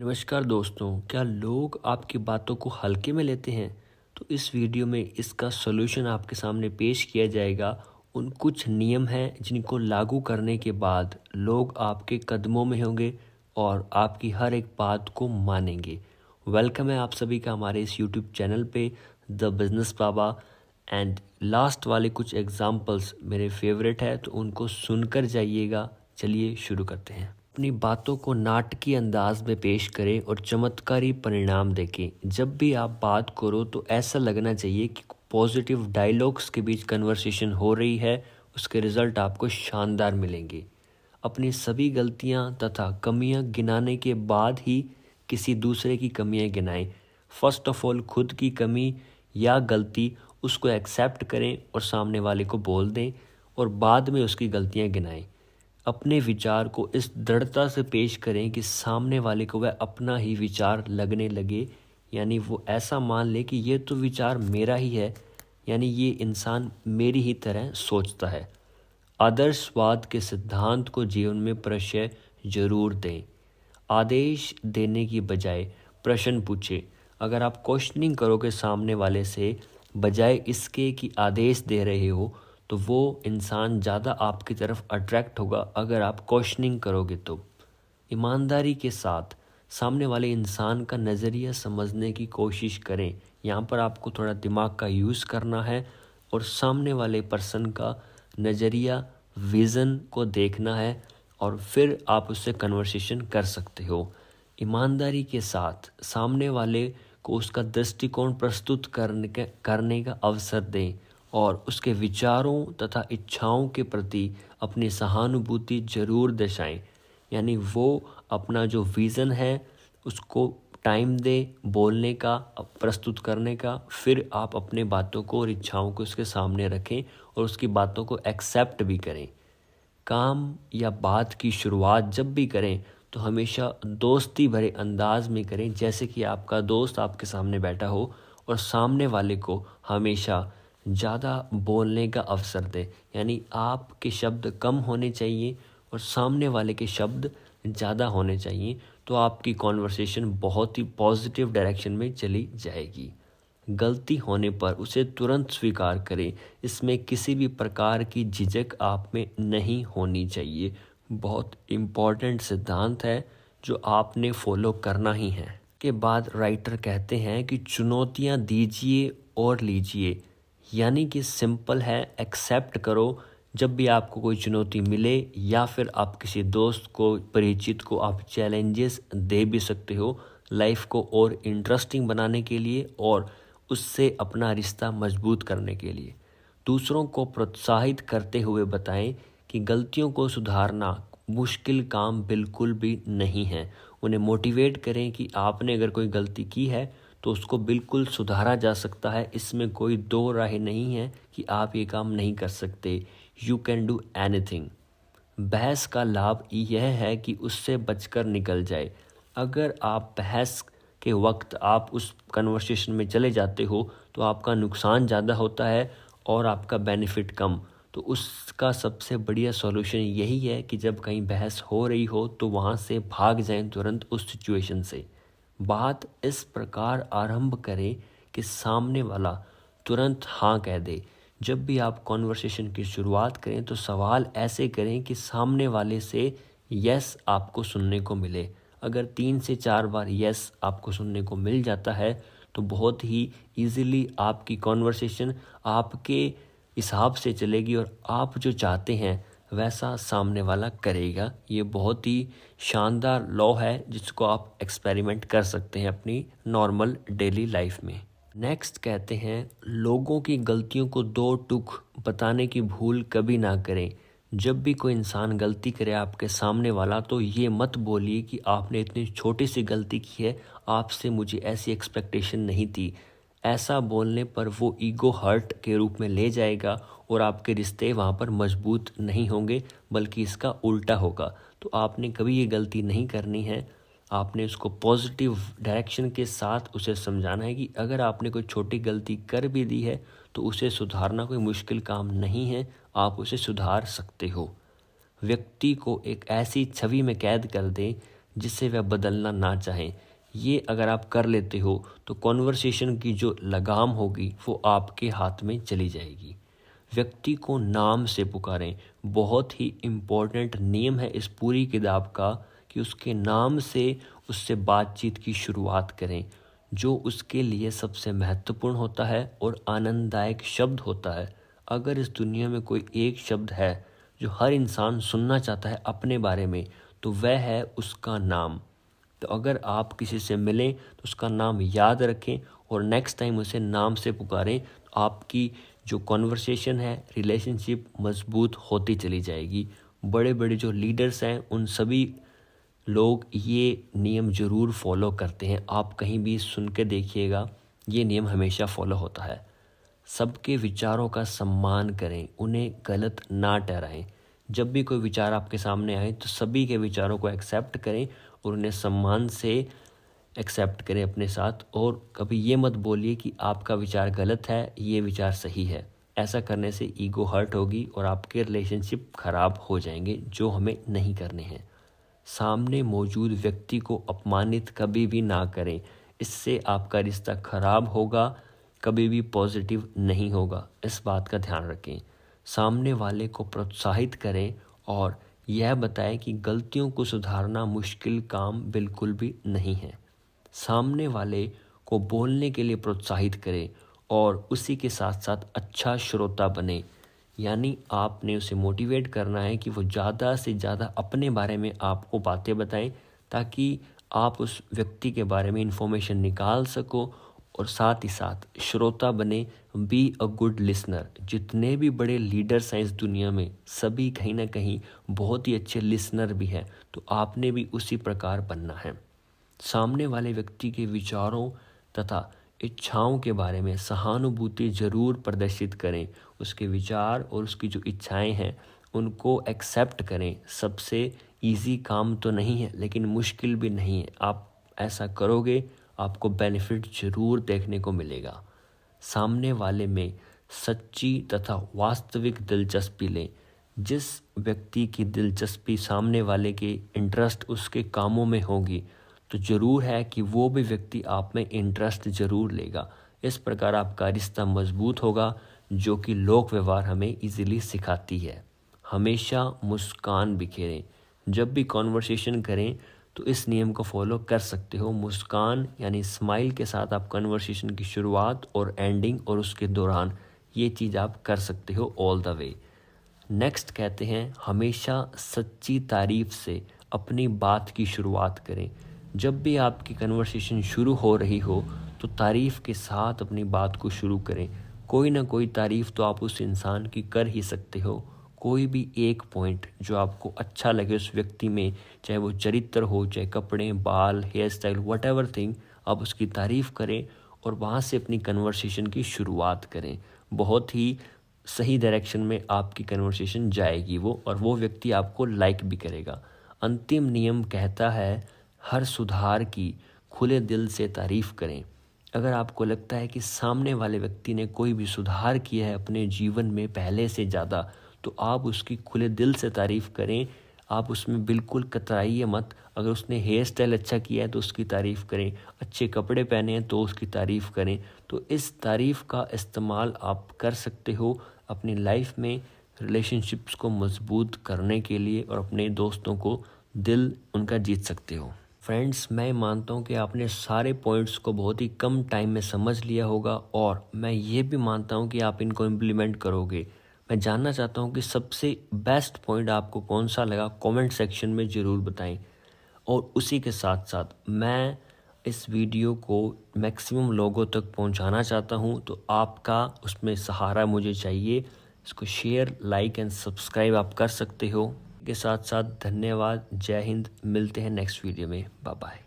नमस्कार दोस्तों क्या लोग आपकी बातों को हल्के में लेते हैं तो इस वीडियो में इसका सोल्यूशन आपके सामने पेश किया जाएगा उन कुछ नियम हैं जिनको लागू करने के बाद लोग आपके कदमों में होंगे और आपकी हर एक बात को मानेंगे वेलकम है आप सभी का हमारे इस यूट्यूब चैनल पे the business Baba and last वाले कुछ एग्ज़ाम्पल्स मेरे फेवरेट है तो उनको सुनकर जाइएगा चलिए शुरू करते हैं अपनी बातों को नाटकीय अंदाज में पेश करें और चमत्कारी परिणाम देखें जब भी आप बात करो तो ऐसा लगना चाहिए कि पॉजिटिव डायलॉग्स के बीच कन्वर्सेशन हो रही है उसके रिज़ल्ट आपको शानदार मिलेंगे अपनी सभी गलतियां तथा कमियां गिनाने के बाद ही किसी दूसरे की कमियां गिनाएं फर्स्ट ऑफ ऑल खुद की कमी या गलती उसको एक्सेप्ट करें और सामने वाले को बोल दें और बाद में उसकी गलतियां गिनाएं अपने विचार को इस दृढ़ता से पेश करें कि सामने वाले को वह अपना ही विचार लगने लगे यानी वो ऐसा मान ले कि ये तो विचार मेरा ही है यानी ये इंसान मेरी ही तरह सोचता है आदर्शवाद के सिद्धांत को जीवन में प्रशय जरूर दें आदेश देने की बजाय प्रश्न पूछें अगर आप क्वेश्चनिंग करोगे सामने वाले से बजाय इसके कि आदेश दे रहे हो तो वो इंसान ज़्यादा आपकी तरफ अट्रैक्ट होगा अगर आप क्वेश्चनिंग करोगे तो ईमानदारी के साथ सामने वाले इंसान का नज़रिया समझने की कोशिश करें यहाँ पर आपको थोड़ा दिमाग का यूज़ करना है और सामने वाले पर्सन का नज़रिया विज़न को देखना है और फिर आप उससे कन्वर्सेशन कर सकते हो ईमानदारी के साथ सामने वाले को उसका दृष्टिकोण प्रस्तुत करने का करने का अवसर दें और उसके विचारों तथा इच्छाओं के प्रति अपनी सहानुभूति जरूर दर्शाएं यानी वो अपना जो विज़न है उसको टाइम दे बोलने का प्रस्तुत करने का फिर आप अपने बातों को और इच्छाओं को उसके सामने रखें और उसकी बातों को एक्सेप्ट भी करें काम या बात की शुरुआत जब भी करें तो हमेशा दोस्ती भरे अंदाज में करें जैसे कि आपका दोस्त आपके सामने बैठा हो और सामने वाले को हमेशा ज़्यादा बोलने का अवसर दें यानी आपके शब्द कम होने चाहिए और सामने वाले के शब्द ज़्यादा होने चाहिए तो आपकी कॉन्वर्सेशन बहुत ही पॉजिटिव डायरेक्शन में चली जाएगी गलती होने पर उसे तुरंत स्वीकार करें इसमें किसी भी प्रकार की झिझक आप में नहीं होनी चाहिए बहुत इम्पॉर्टेंट सिद्धांत है जो आपने फॉलो करना ही है के बाद राइटर कहते हैं कि चुनौतियाँ दीजिए और लीजिए यानी कि सिंपल है एक्सेप्ट करो जब भी आपको कोई चुनौती मिले या फिर आप किसी दोस्त को परिचित को आप चैलेंजेस दे भी सकते हो लाइफ को और इंटरेस्टिंग बनाने के लिए और उससे अपना रिश्ता मजबूत करने के लिए दूसरों को प्रोत्साहित करते हुए बताएं कि गलतियों को सुधारना मुश्किल काम बिल्कुल भी नहीं है उन्हें मोटिवेट करें कि आपने अगर कोई गलती की है तो उसको बिल्कुल सुधारा जा सकता है इसमें कोई दो राय नहीं है कि आप ये काम नहीं कर सकते यू कैन डू एनी बहस का लाभ यह है कि उससे बचकर निकल जाए अगर आप बहस के वक्त आप उस कन्वर्सेशन में चले जाते हो तो आपका नुकसान ज़्यादा होता है और आपका बेनिफिट कम तो उसका सबसे बढ़िया सॉल्यूशन यही है कि जब कहीं बहस हो रही हो तो वहाँ से भाग जाएं तुरंत उस सिचुएशन से बात इस प्रकार आरंभ करें कि सामने वाला तुरंत हाँ कह दे जब भी आप कॉन्वर्सेशन की शुरुआत करें तो सवाल ऐसे करें कि सामने वाले से यस आपको सुनने को मिले अगर तीन से चार बार यस आपको सुनने को मिल जाता है तो बहुत ही इजीली आपकी कॉन्वर्सेशन आपके हिसाब से चलेगी और आप जो चाहते हैं वैसा सामने वाला करेगा ये बहुत ही शानदार लॉ है जिसको आप एक्सपेरिमेंट कर सकते हैं अपनी नॉर्मल डेली लाइफ में नेक्स्ट कहते हैं लोगों की गलतियों को दो टुक बताने की भूल कभी ना करें जब भी कोई इंसान गलती करे आपके सामने वाला तो ये मत बोलिए कि आपने इतनी छोटी सी गलती की है आपसे मुझे ऐसी एक्सपेक्टेशन नहीं थी ऐसा बोलने पर वो ईगो हर्ट के रूप में ले जाएगा और आपके रिश्ते वहाँ पर मजबूत नहीं होंगे बल्कि इसका उल्टा होगा तो आपने कभी ये गलती नहीं करनी है आपने उसको पॉजिटिव डायरेक्शन के साथ उसे समझाना है कि अगर आपने कोई छोटी गलती कर भी दी है तो उसे सुधारना कोई मुश्किल काम नहीं है आप उसे सुधार सकते हो व्यक्ति को एक ऐसी छवि में कैद कर दें जिससे वह बदलना ना चाहें ये अगर आप कर लेते हो तो कॉन्वर्सेशन की जो लगाम होगी वो आपके हाथ में चली जाएगी व्यक्ति को नाम से पुकारें बहुत ही इम्पोर्टेंट नियम है इस पूरी किताब का कि उसके नाम से उससे बातचीत की शुरुआत करें जो उसके लिए सबसे महत्वपूर्ण होता है और आनंददायक शब्द होता है अगर इस दुनिया में कोई एक शब्द है जो हर इंसान सुनना चाहता है अपने बारे में तो वह है उसका नाम तो अगर आप किसी से मिलें तो उसका नाम याद रखें और नेक्स्ट टाइम उसे नाम से पुकारें तो आपकी जो कॉन्वर्सेशन है रिलेशनशिप मजबूत होती चली जाएगी बड़े बड़े जो लीडर्स हैं उन सभी लोग ये नियम ज़रूर फॉलो करते हैं आप कहीं भी सुन के देखिएगा ये नियम हमेशा फॉलो होता है सबके विचारों का सम्मान करें उन्हें गलत ना ठहराएं जब भी कोई विचार आपके सामने आए तो सभी के विचारों को एक्सेप्ट करें और उन्हें सम्मान से एक्सेप्ट करें अपने साथ और कभी ये मत बोलिए कि आपका विचार गलत है ये विचार सही है ऐसा करने से ईगो हर्ट होगी और आपके रिलेशनशिप खराब हो जाएंगे जो हमें नहीं करने हैं सामने मौजूद व्यक्ति को अपमानित कभी भी ना करें इससे आपका रिश्ता खराब होगा कभी भी पॉजिटिव नहीं होगा इस बात का ध्यान रखें सामने वाले को प्रोत्साहित करें और यह बताएं कि गलतियों को सुधारना मुश्किल काम बिल्कुल भी नहीं है सामने वाले को बोलने के लिए प्रोत्साहित करें और उसी के साथ साथ अच्छा श्रोता बने यानी आपने उसे मोटिवेट करना है कि वो ज़्यादा से ज़्यादा अपने बारे में आपको बातें बताएं ताकि आप उस व्यक्ति के बारे में इन्फॉर्मेशन निकाल सको और साथ ही साथ श्रोता बने बी अ गुड लिसनर जितने भी बड़े लीडर्स हैं इस दुनिया में सभी कहीं ना कहीं बहुत ही अच्छे लिसनर भी हैं तो आपने भी उसी प्रकार बनना है सामने वाले व्यक्ति के विचारों तथा इच्छाओं के बारे में सहानुभूति जरूर प्रदर्शित करें उसके विचार और उसकी जो इच्छाएं हैं उनको एक्सेप्ट करें सबसे इजी काम तो नहीं है लेकिन मुश्किल भी नहीं है आप ऐसा करोगे आपको बेनिफिट जरूर देखने को मिलेगा सामने वाले में सच्ची तथा वास्तविक दिलचस्पी लें जिस व्यक्ति की दिलचस्पी सामने वाले के इंटरेस्ट उसके कामों में होगी तो ज़रूर है कि वो भी व्यक्ति आप में इंटरेस्ट ज़रूर लेगा इस प्रकार आपका रिश्ता मजबूत होगा जो कि लोक व्यवहार हमें इजीली सिखाती है हमेशा मुस्कान बिखेरें जब भी कॉन्वर्सेशन करें तो इस नियम को फॉलो कर सकते हो मुस्कान यानी स्माइल के साथ आप कन्वर्सेशन की शुरुआत और एंडिंग और उसके दौरान ये चीज़ आप कर सकते हो ऑल द वे नेक्स्ट कहते हैं हमेशा सच्ची तारीफ से अपनी बात की शुरुआत करें जब भी आपकी कन्वर्सेशन शुरू हो रही हो तो तारीफ़ के साथ अपनी बात को शुरू करें कोई ना कोई तारीफ़ तो आप उस इंसान की कर ही सकते हो कोई भी एक पॉइंट जो आपको अच्छा लगे उस व्यक्ति में चाहे वो चरित्र हो चाहे कपड़े बाल hair style whatever thing आप उसकी तारीफ़ करें और वहाँ से अपनी कन्वर्सेशन की शुरुआत करें बहुत ही सही डायरेक्शन में आपकी कन्वर्सेशन जाएगी वो और वो व्यक्ति आपको लाइक भी करेगा अंतिम नियम कहता है हर सुधार की खुले दिल से तारीफ़ करें अगर आपको लगता है कि सामने वाले व्यक्ति ने कोई भी सुधार किया है अपने जीवन में पहले से ज़्यादा तो आप उसकी खुले दिल से तारीफ़ करें आप उसमें बिल्कुल कतराइए मत अगर उसने हेयर स्टाइल अच्छा किया है तो उसकी तारीफ़ करें अच्छे कपड़े पहने हैं तो उसकी तारीफ़ करें तो इस तारीफ़ का इस्तेमाल आप कर सकते हो अपनी लाइफ में रिलेशनशिप्स को मजबूत करने के लिए और अपने दोस्तों को दिल उनका जीत सकते हो फ्रेंड्स मैं मानता हूँ कि आपने सारे पॉइंट्स को बहुत ही कम टाइम में समझ लिया होगा और मैं ये भी मानता हूँ कि आप इनको इम्प्लीमेंट करोगे मैं जानना चाहता हूँ कि सबसे बेस्ट पॉइंट आपको कौन सा लगा कमेंट सेक्शन में ज़रूर बताएं और उसी के साथ साथ मैं इस वीडियो को मैक्सिमम लोगों तक पहुंचाना चाहता हूं तो आपका उसमें सहारा मुझे चाहिए इसको शेयर लाइक एंड सब्सक्राइब आप कर सकते हो के साथ साथ धन्यवाद जय हिंद मिलते हैं नेक्स्ट वीडियो में बाय बाय